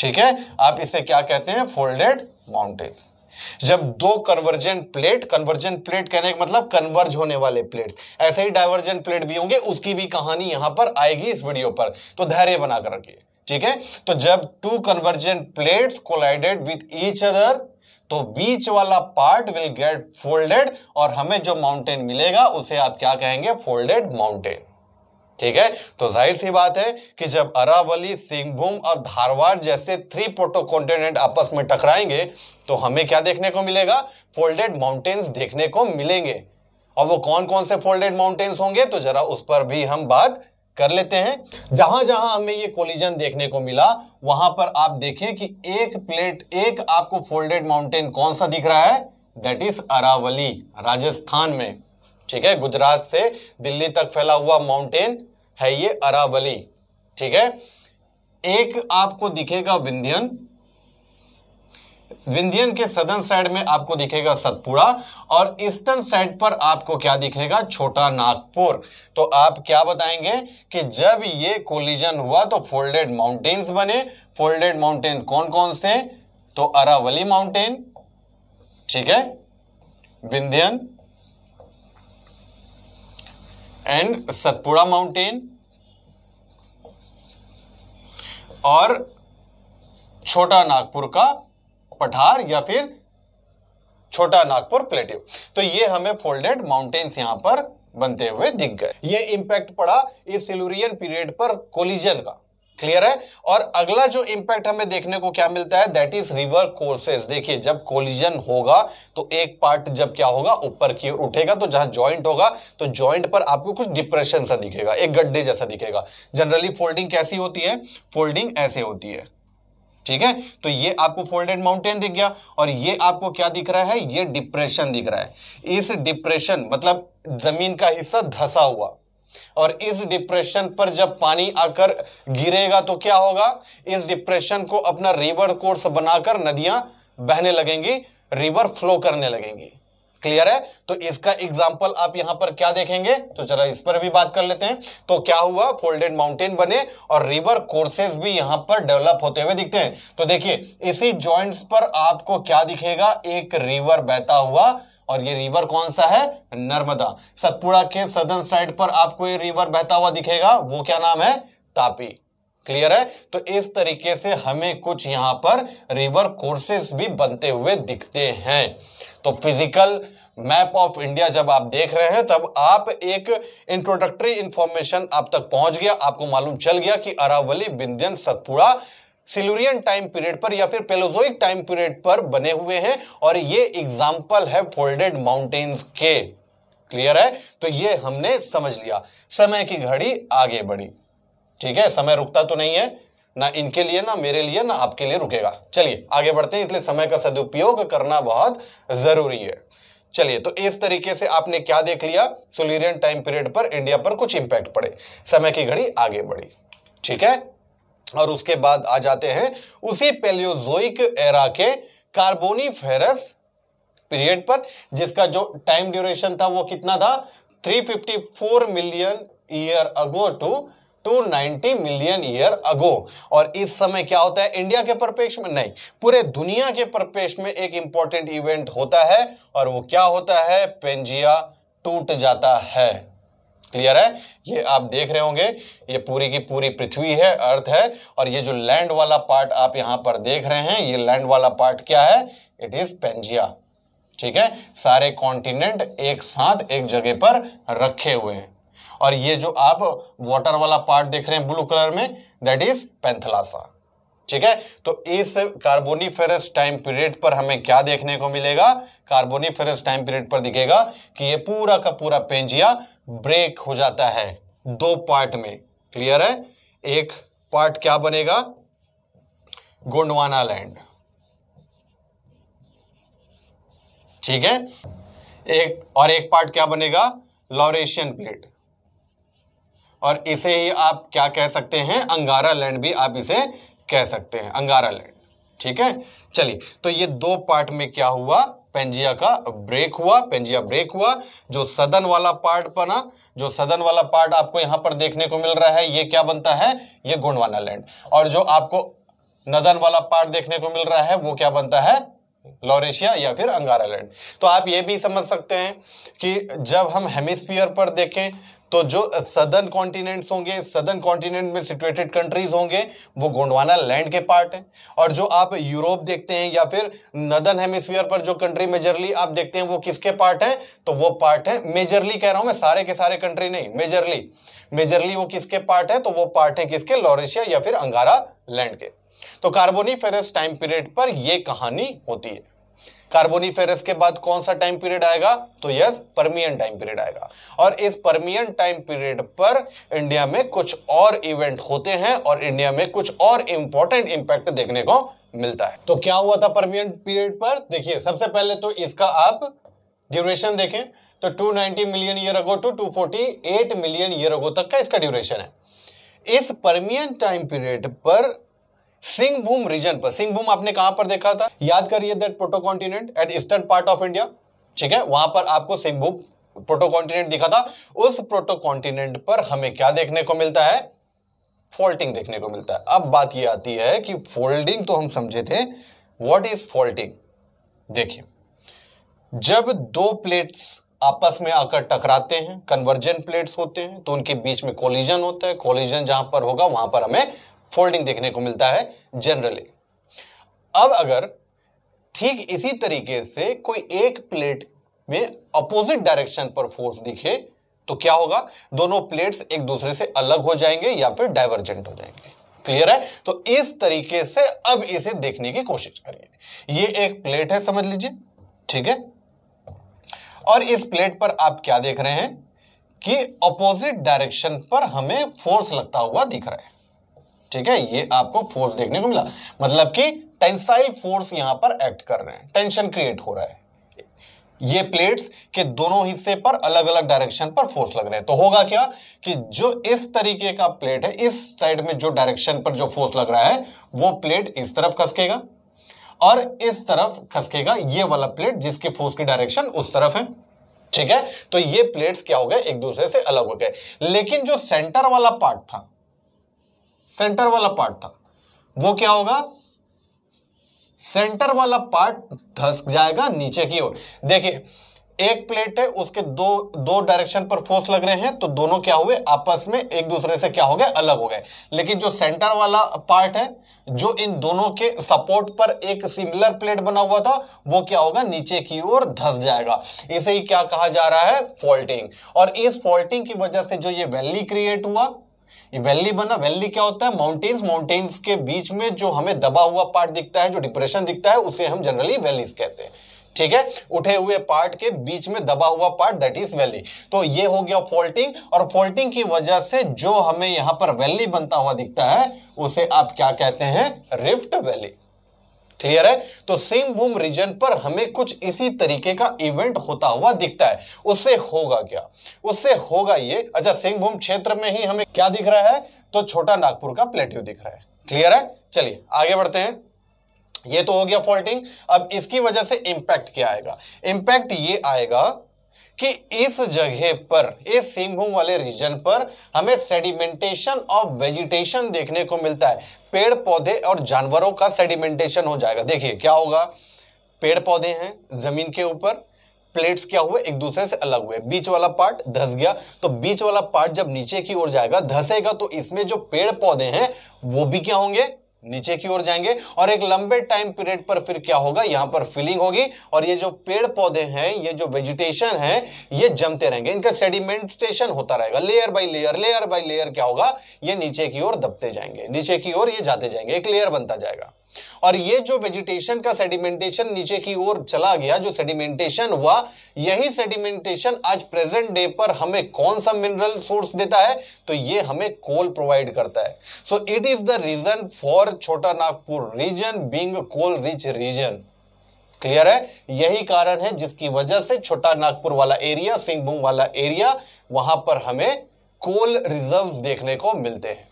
ठीक है आप इसे क्या कहते हैं फोल्डेड माउंटेन्स जब दो कन्वर्जेंट प्लेट कन्वर्जेंट प्लेट कहने का मतलब कन्वर्ज होने वाले प्लेट्स ऐसे ही डाइवर्जेंट प्लेट भी होंगे उसकी भी कहानी यहां पर आएगी इस वीडियो पर तो धैर्य बनाकर रखिए ठीक है तो जब two convergent plates collided with each other तो बीच वाला पार्ट विल गेट फोल्डेड और हमें जो माउंटेन मिलेगा उसे आप क्या कहेंगे फोल्डेड माउंटेन ठीक है तो जाहिर सी बात है कि जब अरावली सिंहभूम और धारवाड़ जैसे थ्री प्रोटोकॉन्टिनेंट आपस में टकराएंगे तो हमें क्या देखने को मिलेगा फोल्डेड माउंटेन्स देखने को मिलेंगे और वो कौन कौन से फोल्डेड माउंटेन्स होंगे तो जरा उस पर भी हम बात कर लेते हैं जहां जहां हमें ये कोलिजन देखने को मिला वहां पर आप देखें कि एक प्लेट एक आपको फोल्डेड माउंटेन कौन सा दिख रहा है दैट इज अरावली राजस्थान में ठीक है गुजरात से दिल्ली तक फैला हुआ माउंटेन है ये अरावली ठीक है एक आपको दिखेगा विंध्यन विंध्यन के सदर्न साइड में आपको दिखेगा सतपुड़ा और ईस्टर्न साइड पर आपको क्या दिखेगा छोटा नागपुर तो आप क्या बताएंगे कि जब ये कोलिजन हुआ तो फोल्डेड माउंटेन्स बने फोल्डेड माउंटेन कौन कौन से तो अरावली माउंटेन ठीक है विंध्यन एंड सतपुड़ा माउंटेन और छोटा नागपुर का पठार या फिर छोटा नागपुर प्लेटिव तो ये हमें फोल्डेड माउंटेन्स यहां पर बनते हुए दिख गए ये इंपैक्ट पड़ा इस सिलुरियन पीरियड पर कोलिजन का क्लियर है और अगला जो इंपैक्ट हमें देखने को क्या मिलता है दैट इज रिवर कोर्सेज देखिए जब कोलिजन होगा तो एक पार्ट जब क्या होगा ऊपर की ओर उठेगा तो जहां जॉइंट होगा तो जॉइंट पर आपको कुछ डिप्रेशन सा दिखेगा एक गड्ढे जैसा दिखेगा जनरली फोल्डिंग कैसी होती है फोल्डिंग ऐसे होती है ठीक है तो ये आपको फोल्डेड माउंटेन दिख गया और ये आपको क्या दिख रहा है ये डिप्रेशन दिख रहा है इस डिप्रेशन मतलब जमीन का हिस्सा धसा हुआ और इस डिप्रेशन पर जब पानी आकर गिरेगा तो क्या होगा इस डिप्रेशन को अपना रिवर कोर्स बनाकर नदियां बहने लगेंगी रिवर फ्लो करने लगेंगी क्लियर है तो इसका एग्जाम्पल आप यहां पर क्या देखेंगे तो जरा इस पर भी बात कर लेते हैं तो क्या हुआ फोल्डेड माउंटेन बने और रिवर कोर्सेज भी यहां पर डेवलप होते हुए दिखते हैं तो देखिए इसी जॉइंट्स पर आपको क्या दिखेगा एक रिवर बहता हुआ और ये रिवर कौन सा है नर्मदा सतपुड़ा के सदर्न साइड पर आपको ये रिवर बहता हुआ दिखेगा वो क्या नाम है तापी क्लियर है तो इस तरीके से हमें कुछ यहां पर रिवर कोर्सेस भी बनते हुए दिखते हैं तो फिजिकल मैप ऑफ इंडिया जब आप देख रहे हैं तब आप एक इंट्रोडक्टरी इंफॉर्मेशन आप तक पहुंच गया आपको मालूम चल गया कि Aravalli Vindhyan Satpura Silurian time period पर या फिर पेलोजोइक टाइम पीरियड पर बने हुए हैं और ये एग्जाम्पल है फोल्डेड माउंटेन्स के क्लियर है तो ये हमने समझ लिया समय की घड़ी आगे बढ़ी ठीक है समय रुकता तो नहीं है ना इनके लिए ना मेरे लिए ना आपके लिए रुकेगा चलिए आगे बढ़ते हैं इसलिए समय का सदुपयोग करना बहुत जरूरी है चलिए तो इस तरीके से आपने क्या देख लिया सोलेरियन टाइम पीरियड पर इंडिया पर कुछ इंपैक्ट पड़े समय की घड़ी आगे बढ़ी ठीक है और उसके बाद आ जाते हैं उसी पेलियोजोइक एरा के कार्बोनी फेरस पीरियड पर जिसका जो टाइम ड्यूरेशन था वो कितना था 354 million year ago to 290 million year ago और इस समय क्या होता है इंडिया के परिपेक्ष में नहीं पूरे दुनिया के परिपेक्ष में एक इंपॉर्टेंट इवेंट होता है और वो क्या होता है पेंजिया टूट जाता है क्लियर है ये आप देख रहे होंगे ये पूरी की पूरी पृथ्वी है अर्थ है और ये जो लैंड वाला पार्ट आप यहाँ पर देख रहे हैं ये लैंड वाला पार्ट क्या है इट इज पेंजिया ठीक है सारे कॉन्टिनेंट एक साथ एक जगह पर रखे हुए हैं और ये जो आप वाटर वाला पार्ट देख रहे हैं ब्लू कलर में दैट इज पेंथलासा ठीक है तो इस कार्बोनीफेरस टाइम पीरियड पर हमें क्या देखने को मिलेगा कार्बोनीफेरस टाइम पीरियड पर दिखेगा कि ये पूरा का पूरा पेंजिया ब्रेक हो जाता है दो पार्ट में क्लियर है एक पार्ट क्या बनेगा गोंडवाना लैंड ठीक है एक और एक पार्ट क्या बनेगा लॉरेशियन प्लेट और इसे ही आप क्या कह सकते हैं अंगारा लैंड भी आप इसे कह सकते हैं अंगारा लैंड ठीक है चलिए तो ये दो पार्ट में क्या हुआ पेंजिया का ब्रेक हुआ पेंजिया ब्रेक हुआ जो सदन वाला पार्ट बना जो सदन वाला पार्ट आपको यहां पर देखने को मिल रहा है ये क्या बनता है ये गोंडवाना लैंड और जो आपको नदन वाला पार्ट देखने को मिल रहा है वो क्या बनता है लॉरेशिया या फिर अंगारा लैंड तो आप ये भी समझ सकते हैं कि जब हम हेमिस्फीयर पर देखें तो जो सदर्न कॉन्टिनेंट होंगे सदर्न कॉन्टिनेंट में सिचुएटेड कंट्रीज होंगे वो गोंडवाना लैंड के पार्ट है और जो आप यूरोप देखते हैं या फिर नदन हेमिस्फीयर पर जो कंट्री मेजरली आप देखते हैं वो किसके पार्ट है तो वो पार्ट है मेजरली कह रहा हूं मैं सारे के सारे कंट्री नहीं मेजरली मेजरली वो किसके पार्ट है तो वो पार्ट है किसके लॉरेशिया या फिर अंगारा लैंड के तो कार्बोनीफेरस टाइम पीरियड पर यह कहानी होती है कार्बोनीफेरस के बाद कौन सा टाइम पीरियड आएगा तो यस परमियन टाइम पीरियड आएगा और इस परमियन टाइम पीरियड पर इंडिया में कुछ और इवेंट होते हैं और इंडिया में कुछ और इंपॉर्टेंट इंपैक्ट देखने को मिलता है तो क्या हुआ था परमियन पीरियड पर देखिए सबसे पहले तो इसका आप ड्यूरेशन देखें तो 290 million year ago to 248 million year ago तक का इसका ड्यूरेशन है इस परमियन टाइम पीरियड पर सिंहभूम रीजन पर सिंहभूम आपने कहां पर देखा था याद करिए that proto continent at eastern part of India ठीक है वहां पर आपको सिंहभूम प्रोटो कॉन्टिनेंट दिखा था उस प्रोटो कॉन्टिनेंट पर हमें क्या देखने को मिलता है फोल्टिंग देखने को मिलता है अब बात यह आती है कि फोल्डिंग तो हम समझे थे वॉट इज फोल्टिंग देखिए जब दो प्लेट्स आपस में आकर टकराते हैं कन्वर्जन प्लेट्स होते हैं तो उनके बीच में कोलिजन होता है कोलिजन जहां पर होगा वहां पर हमें फोल्डिंग देखने को मिलता है जनरली अब अगर ठीक इसी तरीके से कोई एक प्लेट में अपोजिट डायरेक्शन पर फोर्स दिखे तो क्या होगा दोनों प्लेट्स एक दूसरे से अलग हो जाएंगे या फिर डाइवर्जेंट हो जाएंगे क्लियर है तो इस तरीके से अब इसे देखने की कोशिश करिए ये एक प्लेट है समझ लीजिए ठीक है और इस प्लेट पर आप क्या देख रहे हैं कि अपोजिट डायरेक्शन पर हमें फोर्स लगता हुआ दिख रहा है ठीक है ये आपको फोर्स देखने को मिला मतलब कि टेंसाइल फोर्स यहां पर एक्ट कर रहे हैं टेंशन क्रिएट हो रहा है ये प्लेट्स के दोनों हिस्से पर अलग अलग डायरेक्शन पर फोर्स लग रहे हैं तो होगा क्या कि जो इस तरीके का प्लेट है इस साइड में जो डायरेक्शन पर जो फोर्स लग रहा है वो प्लेट इस तरफ खसकेगा और इस तरफ खसकेगा ये वाला प्लेट जिसके फोर्स की डायरेक्शन उस तरफ है ठीक है तो ये प्लेट्स क्या हो गए एक दूसरे से अलग हो गए लेकिन जो सेंटर वाला पार्ट था सेंटर वाला पार्ट था वो क्या होगा सेंटर वाला पार्ट धस जाएगा नीचे की ओर देखिए एक प्लेट है उसके दो दो डायरेक्शन पर फोर्स लग रहे हैं तो दोनों क्या हुए आपस में एक दूसरे से क्या हो गए अलग हो गए लेकिन जो सेंटर वाला पार्ट है जो इन दोनों के सपोर्ट पर एक सिमिलर प्लेट बना हुआ था वो क्या होगा नीचे की ओर धस जाएगा इसे ही क्या कहा जा रहा है फॉल्टिंग और इस फॉल्टिंग की वजह से जो ये वैली क्रिएट हुआ वैली बना वैली क्या होता है माउंटेन्स माउंटेन्स के बीच में जो हमें दबा हुआ पार्ट दिखता है जो डिप्रेशन दिखता है उसे हम जनरली वैलीज कहते हैं ठीक है उठे हुए पार्ट के बीच में दबा हुआ पार्ट दैट इज वैली तो ये हो गया फॉल्टिंग और फॉल्टिंग की वजह से जो हमें यहां पर वैली बनता हुआ दिखता है उसे आप क्या कहते हैं रिफ्ट वैली क्लियर है तो सेम बूम रीजन पर हमें कुछ इसी तरीके का इवेंट होता हुआ दिखता है उससे होगा क्या उससे होगा ये अच्छा सेम बूम क्षेत्र में ही हमें क्या दिख रहा है तो छोटा नागपुर का प्लेट्यू दिख रहा है क्लियर है चलिए आगे बढ़ते हैं ये तो हो गया फॉल्टिंग अब इसकी वजह से इंपैक्ट क्या आएगा इंपैक्ट ये आएगा कि इस जगह पर इस सिंहभूम वाले रीजन पर हमें सेडिमेंटेशन ऑफ वेजिटेशन देखने को मिलता है पेड़ पौधे और जानवरों का सेडिमेंटेशन हो जाएगा देखिए क्या होगा पेड़ पौधे हैं जमीन के ऊपर प्लेट्स क्या हुए एक दूसरे से अलग हुए बीच वाला पार्ट धस गया तो बीच वाला पार्ट जब नीचे की ओर जाएगा धसेगा तो इसमें जो पेड़ पौधे हैं वो भी क्या होंगे नीचे की ओर जाएंगे और एक लंबे टाइम पीरियड पर फिर क्या होगा यहां पर फिलिंग होगी और ये जो पेड़ पौधे हैं ये जो वेजिटेशन है ये जमते रहेंगे इनका सेडिमेंटेशन होता रहेगा layer by layer layer by layer क्या होगा ये नीचे की ओर दबते जाएंगे नीचे की ओर ये जाते जाएंगे एक लेयर बनता जाएगा और ये जो वेजिटेशन का सेडिमेंटेशन नीचे की ओर चला गया जो सेडिमेंटेशन हुआ यही सेडिमेंटेशन आज प्रेजेंट डे पर हमें कौन सा मिनरल सोर्स देता है तो ये हमें कोल प्रोवाइड करता है so it is the reason for Chota Nagpur region being coal rich region clear है यही कारण है जिसकी वजह से छोटा नागपुर वाला एरिया सिंहभूम वाला एरिया वहां पर हमें कोल रिजर्व्स देखने को मिलते हैं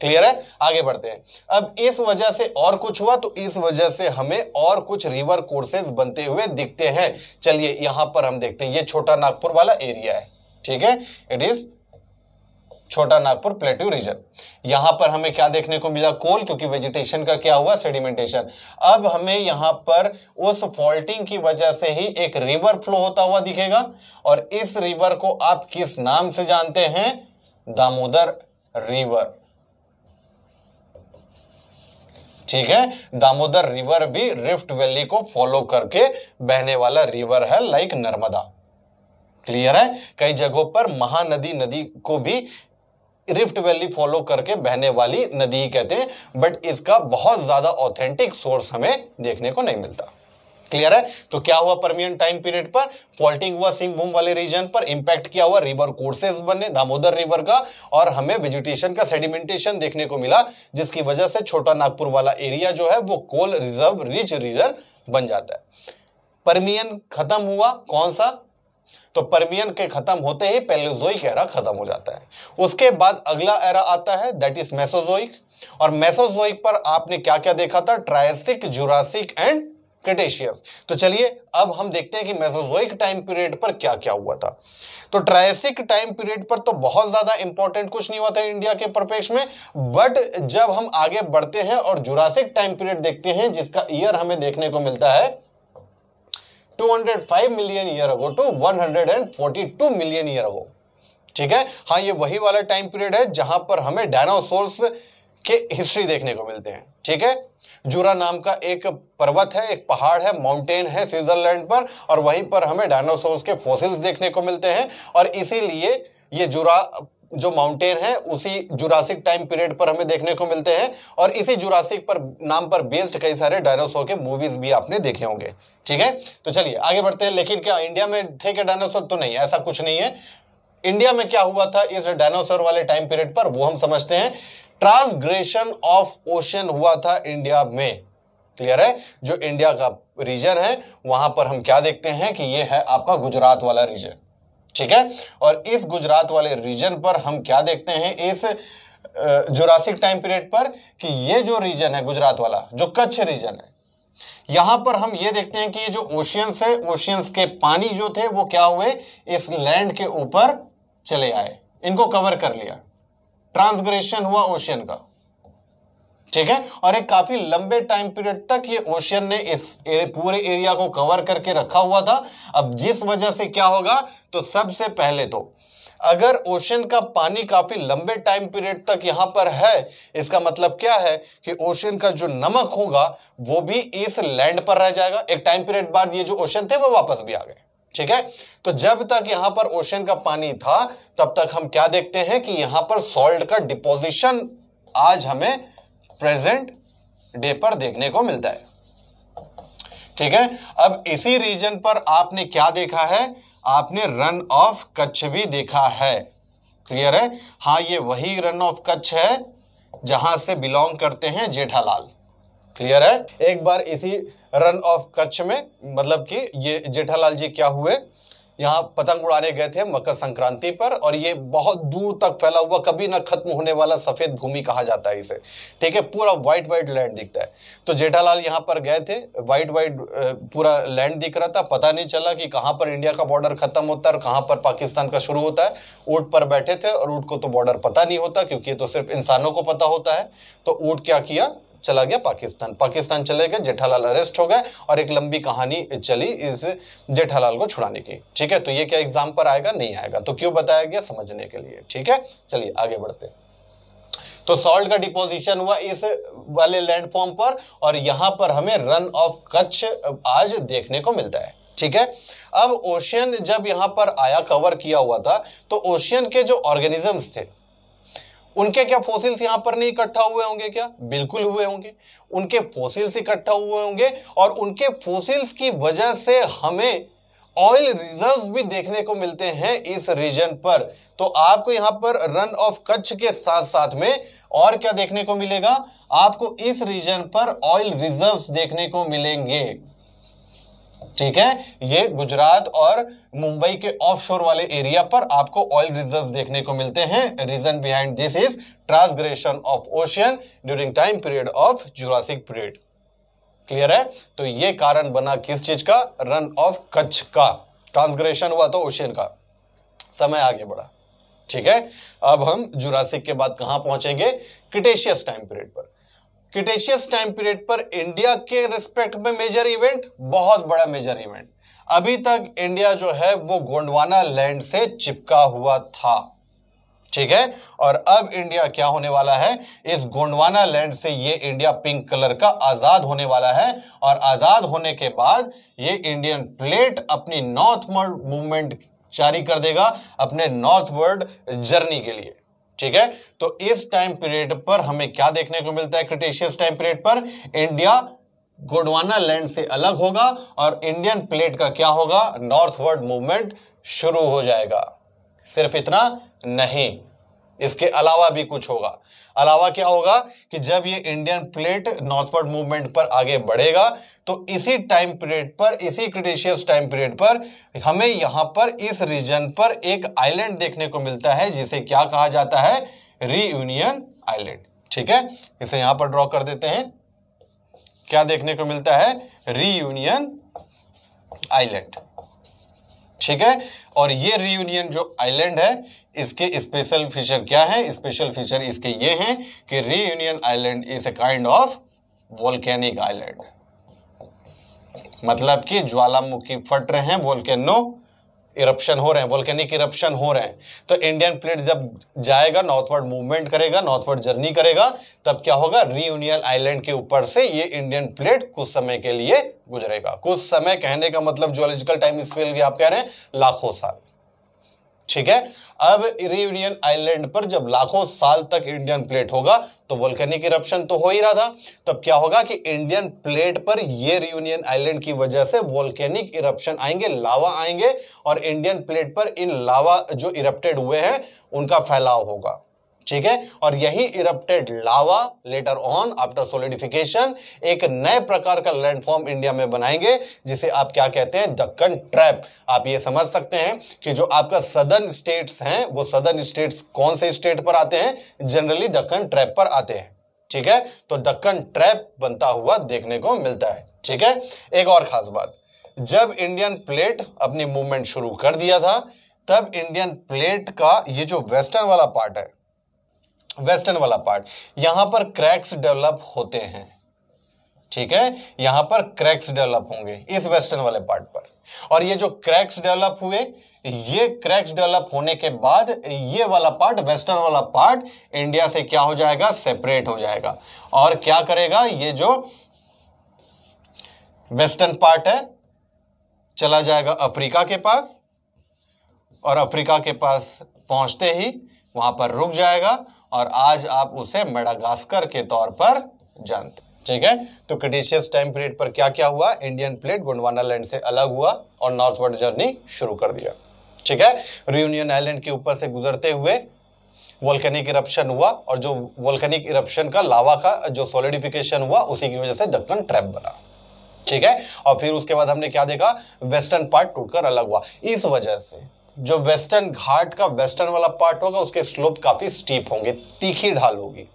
क्लियर है आगे बढ़ते हैं अब इस वजह से और कुछ हुआ तो इस वजह से हमें और कुछ रिवर कोर्सेज बनते हुए दिखते हैं चलिए यहां पर हम देखते हैं ये छोटा नागपुर वाला एरिया है ठीक है इट इज छोटा नागपुर प्लेट्यू रीजन यहां पर हमें क्या देखने को मिला कोल क्योंकि वेजिटेशन का क्या हुआ सेडिमेंटेशन अब हमें यहां पर उस फॉल्टिंग की वजह से ही एक रिवर फ्लो होता हुआ दिखेगा और इस रिवर को आप किस नाम से जानते हैं दामोदर रिवर ठीक है दामोदर रिवर भी रिफ्ट वैली को फॉलो करके बहने वाला रिवर है लाइक नर्मदा क्लियर है कई जगहों पर महानदी नदी को भी रिफ्ट वैली फॉलो करके बहने वाली नदी कहते हैं बट इसका बहुत ज़्यादा ऑथेंटिक सोर्स हमें देखने को नहीं मिलता क्लियर है तो क्या हुआ परमियन टाइम पीरियड पर फॉल्टिंग हुआ सिंह भूम वाले रीजन पर इंपैक्ट क्या हुआ रिवर कोर्सेस बने दामोदर रिवर का और हमें वेजिटेशन का सेडिमेंटेशन देखने को मिला जिसकी वजह से छोटा नागपुर वाला एरिया जो है वो कोल रिजर्व रिच रीजन बन जाता है परमियन खत्म हुआ कौन सा तो परमियन के खत्म होते ही पेलोजोइक एरा खत्म हो जाता है उसके बाद अगला एरा आता है दैट इज मैसोजोइक और मैसोजोइक पर आपने क्या क्या देखा था ट्रायसिक जुरासिक एंड क्रिटेशियस तो चलिए अब हम देखते हैं कि मेसोजोइक टाइम पीरियड पर क्या क्या हुआ था तो ट्रायसिक टाइम पीरियड पर तो बहुत ज्यादा इंपॉर्टेंट कुछ नहीं हुआ था इंडिया के परिपेक्ष में बट जब हम आगे बढ़ते हैं और जुरासिक टाइम पीरियड देखते हैं जिसका ईयर हमें देखने को मिलता है 205 million year ago to 142 million year ago ठीक है हाँ ये वही वाला टाइम पीरियड है जहां पर हमें डायनासोर्स के हिस्ट्री देखने को मिलते हैं ठीक है जूरा नाम का एक पर्वत है एक पहाड़ है माउंटेन है स्विट्जरलैंड पर और वहीं पर हमें डायनासोर्स के फोसिल्स देखने को मिलते हैं और इसीलिए ये जुरा जो माउंटेन है उसी जुरासिक टाइम पीरियड पर हमें देखने को मिलते हैं और इसी जुरासिक पर नाम पर बेस्ड कई सारे डायनासोर के मूवीज भी आपने देखे होंगे ठीक है तो चलिए आगे बढ़ते हैं लेकिन क्या इंडिया में थे क्या डायनासोर तो नहीं ऐसा कुछ नहीं है इंडिया में क्या हुआ था इस डायनासोर वाले टाइम पीरियड पर वो हम समझते हैं ट्रांसग्रेशन ऑफ ओशन हुआ था इंडिया में क्लियर है जो इंडिया का रीजन है वहां पर हम क्या देखते हैं कि ये है आपका गुजरात वाला रीजन ठीक है और इस गुजरात वाले रीजन पर हम क्या देखते हैं इस जोरासिक टाइम पीरियड पर कि ये जो रीजन है गुजरात वाला जो कच्छ रीजन है यहां पर हम ये देखते हैं कि ये जो ओशियंस है ओशियंस के पानी जो थे वो क्या हुए इस लैंड के ऊपर चले आए इनको कवर कर लिया ट्रांसग्रेशन हुआ ओशियन का ठीक है और एक काफी लंबे टाइम पीरियड तक ये ओशियन ने इस पूरे एरिया को कवर करके रखा हुआ था अब जिस वजह से क्या होगा तो सबसे पहले तो अगर ओशन का पानी काफी लंबे टाइम पीरियड तक यहां पर है इसका मतलब क्या है कि ओशन का जो नमक होगा वो भी इस लैंड पर रह जाएगा एक टाइम पीरियड बाद ये जो ओशन थे वो वापस भी आ गए ठीक है तो जब तक यहां पर ओशन का पानी था तब तक हम क्या देखते हैं कि यहां पर सॉल्ट का डिपोजिशन आज हमें प्रेजेंट डे पर देखने को मिलता है ठीक है अब इसी रीजन पर आपने क्या देखा है आपने रन ऑफ कच्छ भी देखा है क्लियर है हाँ ये वही रन ऑफ कच्छ है जहां से बिलोंग करते हैं जेठालाल क्लियर है एक बार इसी रन ऑफ कच्छ में मतलब कि ये जेठालाल जी क्या हुए यहाँ पतंग उड़ाने गए थे मकर संक्रांति पर और ये बहुत दूर तक फैला हुआ कभी ना खत्म होने वाला सफ़ेद भूमि कहा जाता है इसे ठीक है पूरा वाइट वाइट लैंड दिखता है तो जेठालाल यहाँ पर गए थे वाइट वाइट पूरा लैंड दिख रहा था पता नहीं चला कि कहाँ पर इंडिया का बॉर्डर खत्म होता है और कहाँ पर पाकिस्तान का शुरू होता है ऊँट पर बैठे थे और ऊँट को तो बॉर्डर पता नहीं होता क्योंकि ये तो सिर्फ इंसानों को पता होता है तो ऊँट क्या किया चला गया पाकिस्तान पाकिस्तान चले गए जेठालाल अरेस्ट हो गए और एक लंबी कहानी चली इस जेठालाल को छुड़ाने की ठीक है तो ये क्या एग्जाम पर आएगा नहीं आएगा तो क्यों बताया गया समझने के लिए ठीक है चलिए आगे बढ़ते हैं तो सॉल्ट का डिपोजिशन हुआ इस वाले लैंडफॉर्म पर और यहां पर हमें रन ऑफ कच्छ आज देखने को मिलता है ठीक है अब ओशियन जब यहां पर आया कवर किया हुआ था तो ओशियन के जो ऑर्गेनिजम्स थे उनके क्या फोसिल्स यहां पर नहीं इकट्ठा हुए होंगे क्या बिल्कुल हुए होंगे उनके फोसिल्स इकट्ठा हुए होंगे और उनके फोसिल्स की वजह से हमें ऑयल रिजर्व्स भी देखने को मिलते हैं इस रीजन पर तो आपको यहां पर रन ऑफ कच्छ के साथ साथ में और क्या देखने को मिलेगा आपको इस रीजन पर ऑयल रिजर्व्स देखने को मिलेंगे ठीक है ये गुजरात और मुंबई के ऑफशोर वाले एरिया पर आपको ऑयल रिजर्व देखने को मिलते हैं reason behind this is transgression of ocean during time period of Jurassic period clear है तो ये कारण बना किस चीज का रन ऑफ कच्छ का ट्रांसग्रेशन हुआ तो ओशियन का समय आगे बढ़ा ठीक है अब हम जुरासिक के बाद कहां पहुंचेंगे क्रिटेशियस टाइम पीरियड पर क्रिटेशियस टाइम पीरियड पर इंडिया के रिस्पेक्ट में मेजर इवेंट बहुत बड़ा मेजर इवेंट अभी तक इंडिया जो है वो गोंडवाना लैंड से चिपका हुआ था ठीक है और अब इंडिया क्या होने वाला है इस गोंडवाना लैंड से ये इंडिया पिंक कलर का आजाद होने वाला है और आजाद होने के बाद ये इंडियन प्लेट अपनी नॉर्थ मूवमेंट जारी कर देगा अपने नॉर्थवर्ड जर्नी के लिए ठीक है तो इस टाइम पीरियड पर हमें क्या देखने को मिलता है क्रिटेशियस टाइम पीरियड पर इंडिया गोडवाना लैंड से अलग होगा और इंडियन प्लेट का क्या होगा नॉर्थवर्ड मूवमेंट शुरू हो जाएगा सिर्फ इतना नहीं इसके अलावा भी कुछ होगा अलावा क्या होगा कि जब ये इंडियन प्लेट नॉर्थवर्ड मूवमेंट पर आगे बढ़ेगा तो इसी टाइम पीरियड पर इसी क्रिटिशियस टाइम पीरियड पर हमें यहां पर इस रीजन पर एक आइलैंड देखने को मिलता है जिसे क्या कहा जाता है रीयूनियन आइलैंड ठीक है इसे यहां पर ड्रॉ कर देते हैं क्या देखने को मिलता है रीयूनियन आइलैंड ठीक है और ये रीयूनियन जो आइलैंड है इसके स्पेशल फीचर क्या है स्पेशल फीचर इसके ये हैं कि Reunion island is a kind of volcanic island मतलब कि ज्वालामुखी फट रहे हैं वोल्केनो इरप्शन हो रहे हैं वोल्केनिक इरप्शन हो रहे हैं तो इंडियन प्लेट जब जाएगा नॉर्थवर्ड मूवमेंट करेगा नॉर्थवर्ड जर्नी करेगा तब क्या होगा रीयूनियन आइलैंड के ऊपर से ये इंडियन प्लेट कुछ समय के लिए गुजरेगा कुछ समय कहने का मतलब जियोलॉजिकल टाइम स्केल आप कह रहे हैं लाखों साल ठीक है अब रेविडियन आइलैंड पर जब लाखों साल तक इंडियन प्लेट होगा तो वोल्केनिक इरप्शन तो हो ही रहा था तब क्या होगा कि इंडियन प्लेट पर ये रियूनियन आइलैंड की वजह से वोल्केनिक इरप्शन आएंगे लावा आएंगे और इंडियन प्लेट पर इन लावा जो इरप्टेड हुए हैं उनका फैलाव होगा ठीक है और यही erupted lava later on after solidification एक नए प्रकार का लैंडफॉर्म इंडिया में बनाएंगे जिसे आप क्या कहते हैं दक्कन ट्रैप आप ये समझ सकते हैं कि जो आपका सदर्न स्टेट्स हैं वो सदर्न स्टेट्स कौन से स्टेट पर आते हैं जनरली दक्कन ट्रैप पर आते हैं ठीक है तो दक्कन ट्रैप बनता हुआ देखने को मिलता है ठीक है एक और खास बात जब इंडियन प्लेट अपनी मूवमेंट शुरू कर दिया था तब इंडियन प्लेट का ये जो वेस्टर्न वाला पार्ट है वेस्टर्न वाला पार्ट यहां पर क्रैक्स डेवलप होते हैं ठीक है यहां पर क्रैक्स डेवलप होंगे इस वेस्टर्न वाले पार्ट पर और ये जो क्रैक्स डेवलप हुए ये क्रैक्स डेवलप होने के बाद ये वाला पार्ट वेस्टर्न वाला पार्ट इंडिया से क्या हो जाएगा सेपरेट हो जाएगा और क्या करेगा ये जो वेस्टर्न पार्ट है चला जाएगा अफ्रीका के पास और अफ्रीका के पास पहुंचते ही वहां पर रुक जाएगा और आज आप उसे मेडागास्कर के तौर पर जानते ठीक है तो क्रिटिशियस टाइम पीरियड पर क्या क्या हुआ इंडियन प्लेट गुंडवाना लैंड से अलग हुआ और नॉर्थवर्ड जर्नी शुरू कर दिया ठीक है रियूनियन आइलैंड के ऊपर से गुजरते हुए वोल्केनिक इरप्शन हुआ और जो वोल्केनिक इरप्शन का लावा का जो सोलिडिफिकेशन हुआ उसी की वजह से दक्कन ट्रैप बना ठीक है और फिर उसके बाद हमने क्या देखा वेस्टर्न पार्ट टूटकर अलग हुआ इस वजह से जो वेस्टर्न घाट का वेस्टर्न वाला पार्ट होगा उसके स्लोप काफ़ी स्टीप होंगे तीखी ढाल होगी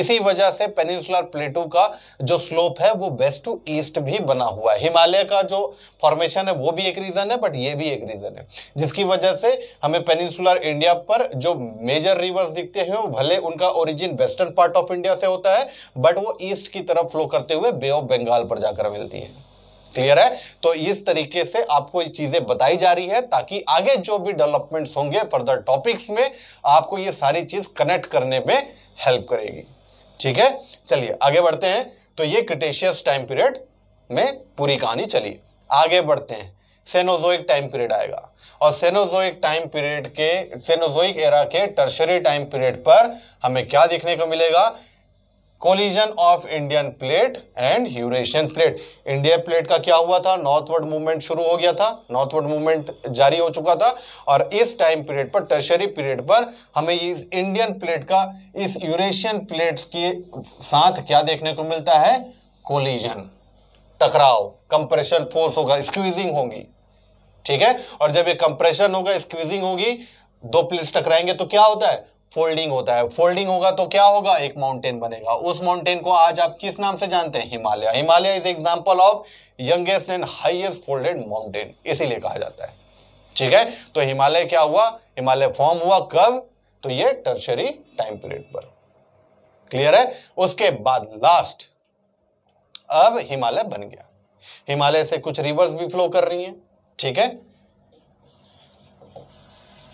इसी वजह से पेनिनसुलर प्लेटो का जो स्लोप है वो वेस्ट टू ईस्ट भी बना हुआ है हिमालय का जो फॉर्मेशन है वो भी एक रीज़न है बट ये भी एक रीज़न है जिसकी वजह से हमें पेनिनसुलर इंडिया पर जो मेजर रिवर्स दिखते हैं वो भले उनका origin western part of India से होता है बट वो ईस्ट की तरफ फ्लो करते हुए बे ऑफ बंगाल पर जाकर मिलती है क्लियर है तो इस तरीके से आपको ये चीजें बताई जा रही है ताकि आगे जो भी डेवलपमेंट्स होंगे फर्दर टॉपिक्स में आपको ये सारी चीज कनेक्ट करने में हेल्प करेगी ठीक है चलिए आगे बढ़ते हैं तो ये क्रिटेशियस टाइम पीरियड में पूरी कहानी चली आगे बढ़ते हैं सेनोजोइक टाइम पीरियड आएगा और सेनोजोइक टाइम पीरियड के सेनोजोइक एरा के टर्शरी टाइम पीरियड पर हमें क्या देखने को मिलेगा collision of Indian plate and Eurasian plate India plate का क्या हुआ था नॉर्थवर्ड मूवमेंट शुरू हो गया था नॉर्थवर्ड मूवमेंट जारी हो चुका था और इस टाइम पीरियड पर टर्शरी पीरियड पर हमें इस इंडियन प्लेट का इस यूरेशियन प्लेट्स के साथ क्या देखने को मिलता है कोलिजन टकराव कंप्रेशन फोर्स होगा स्क्वीजिंग होगी ठीक है और जब ये कंप्रेशन होगा स्क्वीजिंग होगी दो प्लेट्स टकराएंगे तो क्या होता है फोल्डिंग होता है फोल्डिंग होगा तो क्या होगा एक माउंटेन बनेगा उस माउंटेन को आज आप किस नाम से जानते हैं Himalaya Himalaya is example of youngest and highest folded mountain इसीलिए कहा जाता है ठीक है तो हिमालय क्या हुआ हिमालय फॉर्म हुआ कब तो ये टर्शरी टाइम पीरियड पर क्लियर है उसके बाद लास्ट अब हिमालय बन गया हिमालय से कुछ रिवर्स भी फ्लो कर रही हैं ठीक है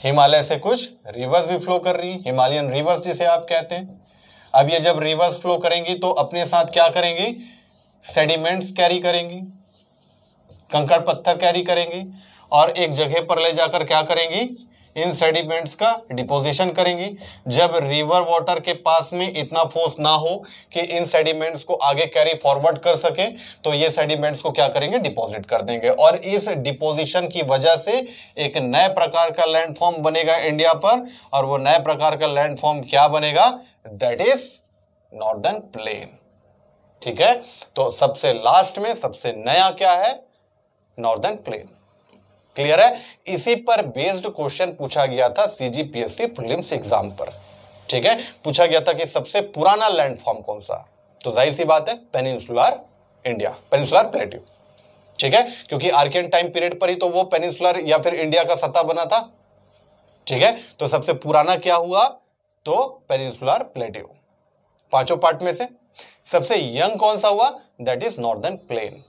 हिमालय से कुछ रिवर्स भी फ्लो कर रही है हिमालयन रिवर्स जिसे आप कहते हैं अब ये जब रिवर्स फ्लो करेंगी तो अपने साथ क्या करेंगी सेडिमेंट्स कैरी करेंगी कंकड़ पत्थर कैरी करेंगी और एक जगह पर ले जाकर क्या करेंगी इन सेडिमेंट्स का डिपोजिशन करेंगी जब रिवर वाटर के पास में इतना फोर्स ना हो कि इन सेडिमेंट्स को आगे कैरी फॉरवर्ड कर सके तो ये सेडिमेंट्स को क्या करेंगे डिपोजिट कर देंगे और इस डिपोजिशन की वजह से एक नए प्रकार का लैंडफॉर्म बनेगा इंडिया पर और वो नए प्रकार का लैंडफॉर्म क्या बनेगा दैट इज नॉर्दर्न प्लेन ठीक है तो सबसे लास्ट में सबसे नया क्या है नॉर्दर्न प्लेन क्लियर है इसी पर बेस्ड क्वेश्चन पूछा गया था सीजीपीएससी प्रीलिम्स एग्जाम पर ठीक है पूछा गया था कि सबसे पुराना लैंडफॉर्म कौन सा तो जाहिर सी बात है पेनिनसुलर इंडिया पेनिनसुलर प्लेट्यू ठीक है क्योंकि आर्कियन टाइम पीरियड पर ही तो वो पेनिनसुलर या फिर इंडिया का सत्ता बना था ठीक है तो सबसे पुराना क्या हुआ तो पेनिनसुलर प्लेट्यू पांचों पार्ट में से सबसे यंग कौन सा हुआ दैट इज नॉर्दर्न प्लेन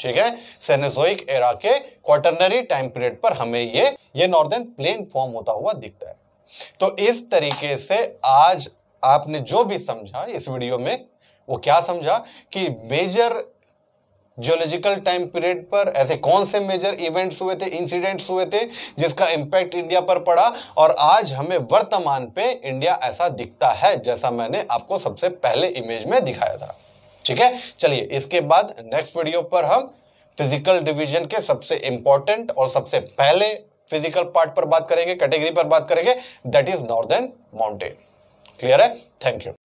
ठीक है सेनेसोइक एरा के क्वार्टनरी टाइम पीरियड पर हमें ये ये नॉर्दर्न प्लेन फॉर्म होता हुआ दिखता है तो इस तरीके से आज आपने जो भी समझा इस वीडियो में वो क्या समझा कि मेजर जियोलॉजिकल टाइम पीरियड पर ऐसे कौन से मेजर इवेंट्स हुए थे इंसिडेंट्स हुए थे जिसका इम्पैक्ट इंडिया पर पड़ा और आज हमें वर्तमान पे इंडिया ऐसा दिखता है जैसा मैंने आपको सबसे पहले इमेज में दिखाया था ठीक है चलिए इसके बाद नेक्स्ट वीडियो पर हम फिजिकल डिवीजन के सबसे इंपॉर्टेंट और सबसे पहले फिजिकल पार्ट पर बात करेंगे कैटेगरी पर बात करेंगे that is northern mountain clear है थैंक यू